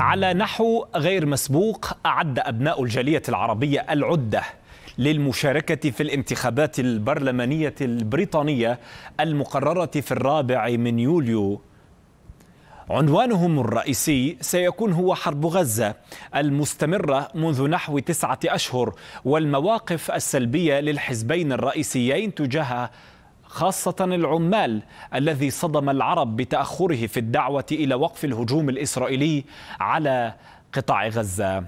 على نحو غير مسبوق أعد أبناء الجالية العربية العدة للمشاركة في الانتخابات البرلمانية البريطانية المقررة في الرابع من يوليو عنوانهم الرئيسي سيكون هو حرب غزة المستمرة منذ نحو تسعة أشهر والمواقف السلبية للحزبين الرئيسيين تجاه خاصة العمال الذي صدم العرب بتأخره في الدعوة إلى وقف الهجوم الإسرائيلي على قطاع غزة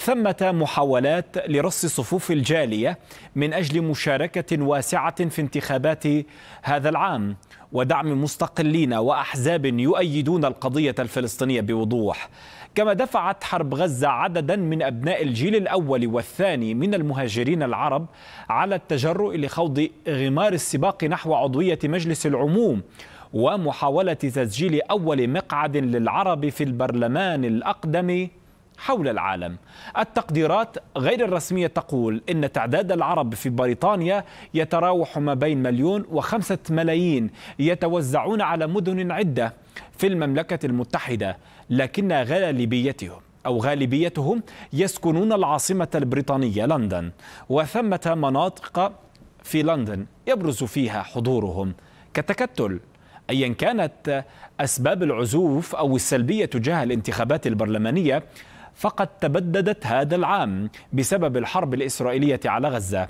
ثمة محاولات لرص صفوف الجالية من أجل مشاركة واسعة في انتخابات هذا العام ودعم مستقلين وأحزاب يؤيدون القضية الفلسطينية بوضوح كما دفعت حرب غزة عددا من أبناء الجيل الأول والثاني من المهاجرين العرب على التجرؤ لخوض غمار السباق نحو عضوية مجلس العموم ومحاولة تسجيل أول مقعد للعرب في البرلمان الأقدم حول العالم التقديرات غير الرسمية تقول إن تعداد العرب في بريطانيا يتراوح ما بين مليون وخمسة ملايين يتوزعون على مدن عدة في المملكة المتحدة لكن غالبيتهم أو غالبيتهم يسكنون العاصمة البريطانية لندن وثمة مناطق في لندن يبرز فيها حضورهم كتكتل ايا كانت اسباب العزوف او السلبيه تجاه الانتخابات البرلمانيه فقد تبددت هذا العام بسبب الحرب الإسرائيلية على غزة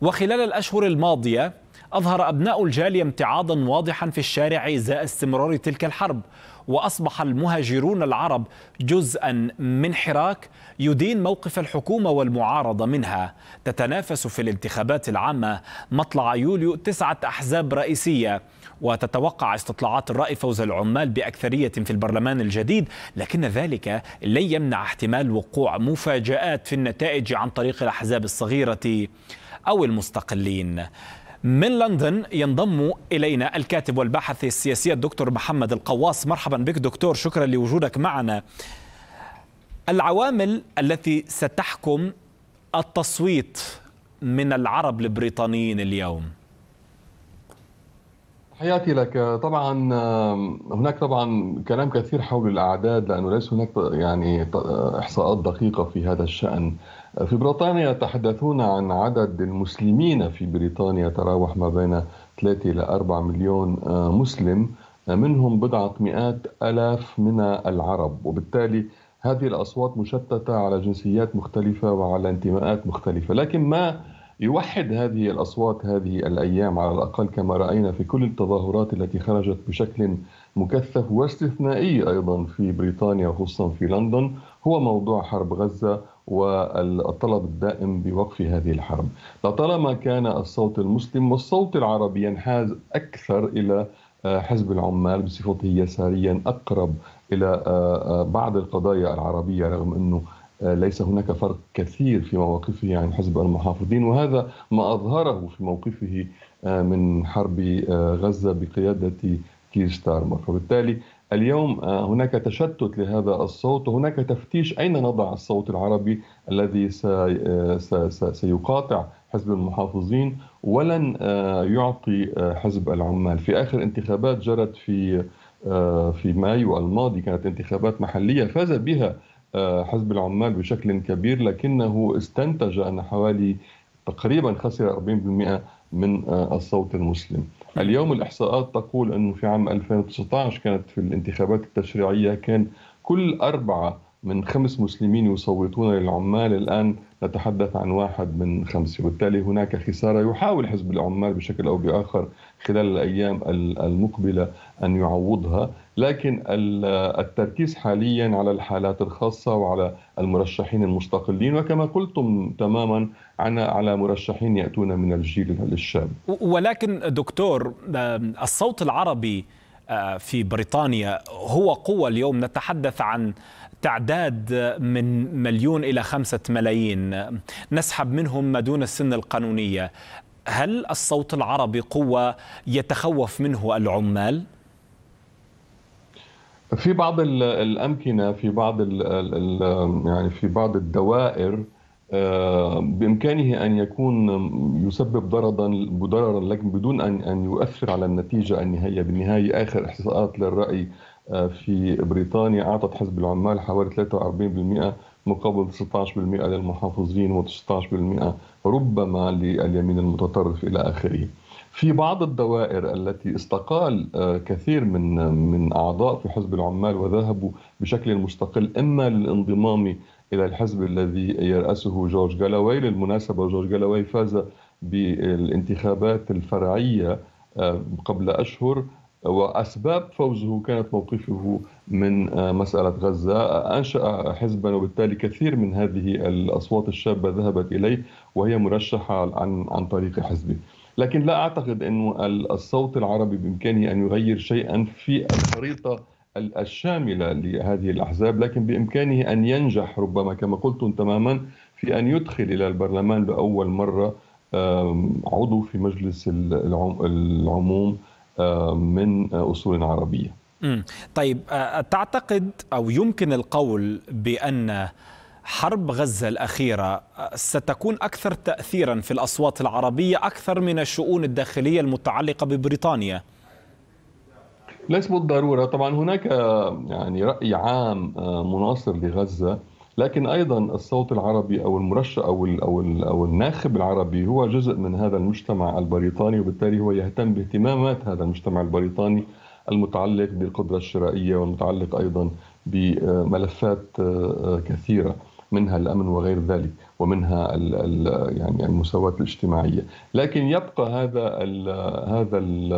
وخلال الأشهر الماضية أظهر أبناء الجالية امتعاضا واضحا في الشارع إزاء استمرار تلك الحرب وأصبح المهاجرون العرب جزءا من حراك يدين موقف الحكومة والمعارضة منها تتنافس في الانتخابات العامة مطلع يوليو تسعة أحزاب رئيسية وتتوقع استطلاعات الرأي فوز العمال بأكثرية في البرلمان الجديد لكن ذلك لن يمنع احتمال وقوع مفاجآت في النتائج عن طريق الأحزاب الصغيرة أو المستقلين من لندن ينضم إلينا الكاتب والباحث السياسي الدكتور محمد القواص مرحبا بك دكتور شكرا لوجودك معنا العوامل التي ستحكم التصويت من العرب البريطانيين اليوم تحياتي لك طبعا هناك طبعا كلام كثير حول الاعداد لانه ليس هناك يعني احصاءات دقيقه في هذا الشان في بريطانيا يتحدثون عن عدد المسلمين في بريطانيا يتراوح ما بين 3 الى 4 مليون آه، مسلم منهم بضعه مئات الاف من العرب وبالتالي هذه الاصوات مشتته على جنسيات مختلفه وعلى انتماءات مختلفه لكن ما يوحد هذه الأصوات هذه الأيام على الأقل كما رأينا في كل التظاهرات التي خرجت بشكل مكثف واستثنائي أيضا في بريطانيا وخصوصا في لندن هو موضوع حرب غزة والطلب الدائم بوقف هذه الحرب لطالما كان الصوت المسلم والصوت العربي ينحاز أكثر إلى آه، حزب العمال بصفته يساريا أقرب إلى آه، آه، بعض القضايا العربية رغم أنه آه، ليس هناك فرق كثير في مواقفه عن حزب المحافظين وهذا ما أظهره في موقفه آه، من حرب آه، غزة بقيادة كير ستارمر وبالتالي اليوم هناك تشتت لهذا الصوت وهناك تفتيش أين نضع الصوت العربي الذي سيقاطع حزب المحافظين ولن يعطي حزب العمال في آخر انتخابات جرت في في مايو الماضي كانت انتخابات محلية فاز بها آه، حزب العمال بشكل كبير لكنه استنتج أن حوالي تقريبا خسر 40% من آه، الصوت المسلم اليوم الإحصاءات تقول أنه في عام 2019 كانت في الانتخابات التشريعية كان كل أربعة من خمس مسلمين يصوتون للعمال الآن نتحدث عن واحد من خمسة وبالتالي هناك خسارة يحاول حزب العمال بشكل أو بآخر خلال الأيام المقبلة أن يعوضها لكن التركيز حاليا على الحالات الخاصة وعلى المرشحين المستقلين وكما قلتم تماما على مرشحين يأتون من الجيل الشاب ولكن دكتور الصوت العربي آه، في بريطانيا هو قوة اليوم نتحدث عن تعداد من مليون إلى خمسة ملايين نسحب منهم ما دون السن القانونية هل الصوت العربي قوة يتخوف منه العمال؟ في بعض الأمكنة في بعض يعني في بعض الدوائر آه، بامكانه ان يكون يسبب ضررا ضررا لكن بدون ان ان يؤثر على النتيجه النهائيه، بالنهايه اخر احصاءات للراي آه، في بريطانيا اعطت حزب العمال حوالي 43% مقابل 16% للمحافظين و16% ربما لليمين المتطرف الى اخره. في بعض الدوائر التي استقال آه، كثير من من اعضاء في حزب العمال وذهبوا بشكل مستقل اما للانضمام الى الحزب الذي يرأسه جورج جالاوي للمناسبه جورج جالاوي فاز بالانتخابات الفرعيه آه، قبل اشهر واسباب فوزه كانت موقفه من آه، مساله غزه انشا حزبا وبالتالي كثير من هذه الاصوات الشابه ذهبت اليه وهي مرشحه عن عن طريق حزبه لكن لا اعتقد انه الصوت العربي بامكانه ان يغير شيئا في الخريطه الشامله لهذه الاحزاب لكن بامكانه ان ينجح ربما كما قلتم تماما في ان يدخل الى البرلمان لاول مره عضو في مجلس العموم من اصول عربيه. طيب آه، تعتقد او يمكن القول بان حرب غزه الاخيره آه، ستكون اكثر تاثيرا في الاصوات العربيه اكثر من الشؤون الداخليه المتعلقه ببريطانيا. ليس بالضروره طبعا هناك يعني راي عام آه، مناصر لغزه لكن ايضا الصوت العربي او المرشح او الـ او الـ او الناخب العربي هو جزء من هذا المجتمع البريطاني وبالتالي هو يهتم باهتمامات هذا المجتمع البريطاني المتعلق بالقدره الشرائيه والمتعلق ايضا بملفات آه، آه، كثيره منها الامن وغير ذلك ومنها الـ الـ يعني المساواه الاجتماعيه لكن يبقى هذا الـ هذا الـ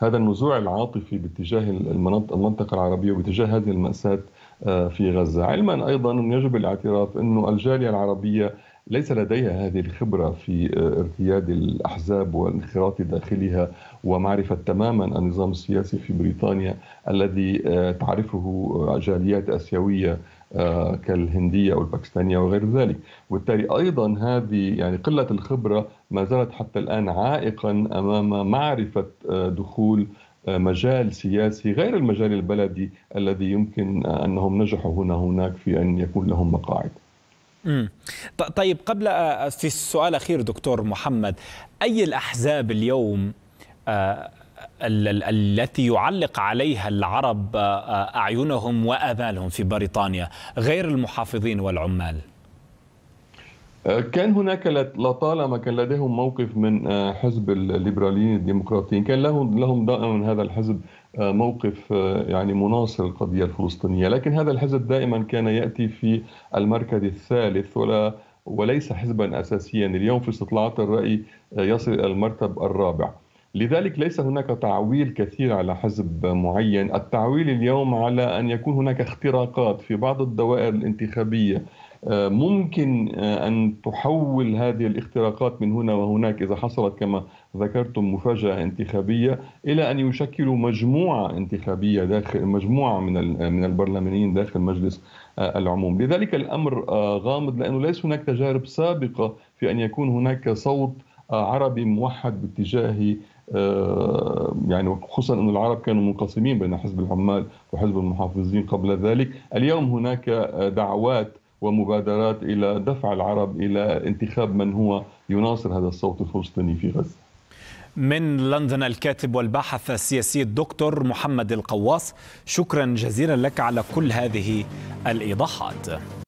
هذا النزوع العاطفي باتجاه المنطقة العربية وباتجاه هذه المأساة آه، في غزة علما أيضا يجب الاعتراف أن الجالية العربية ليس لديها هذه الخبرة في آه، ارتياد الأحزاب والانخراط داخلها ومعرفة تماما النظام السياسي في بريطانيا الذي آه، تعرفه جاليات آسيوية آه، كالهنديه او الباكستانيه وغير ذلك، وبالتالي ايضا هذه يعني قله الخبره ما زالت حتى الان عائقا امام معرفه آه، دخول آه، مجال سياسي غير المجال البلدي الذي يمكن انهم نجحوا هنا هناك في ان يكون لهم مقاعد. طيب قبل في السؤال الاخير دكتور محمد اي الاحزاب اليوم التي يعلق عليها العرب آه، آه، أعينهم وآمالهم في بريطانيا غير المحافظين والعمال آه، كان هناك لطالما كان لديهم موقف من حزب الليبراليين الديمقراطيين كان لهم لهم دائما هذا الحزب موقف يعني مناصر القضيه الفلسطينيه لكن هذا الحزب دائما كان ياتي في المركز الثالث ولا وليس حزبا اساسيا اليوم في استطلاعات الراي يصل الى المرتب الرابع لذلك ليس هناك تعويل كثير على حزب معين التعويل اليوم على أن يكون هناك اختراقات في بعض الدوائر الانتخابية آه، ممكن آه، أن تحول هذه الاختراقات من هنا وهناك إذا حصلت كما ذكرتم مفاجأة انتخابية إلى أن يشكلوا مجموعة انتخابية داخل مجموعة من من البرلمانيين داخل مجلس آه، العموم لذلك الأمر غامض لأنه ليس هناك تجارب سابقة في أن يكون هناك صوت عربي موحد باتجاه آه، يعني خصوصا أن العرب كانوا منقسمين بين حزب العمال وحزب المحافظين قبل ذلك اليوم هناك آه، دعوات ومبادرات إلى دفع العرب إلى انتخاب من هو يناصر هذا الصوت الفلسطيني في غزة من لندن الكاتب والباحث السياسي الدكتور محمد القواص شكرا جزيلا لك على كل هذه الإيضاحات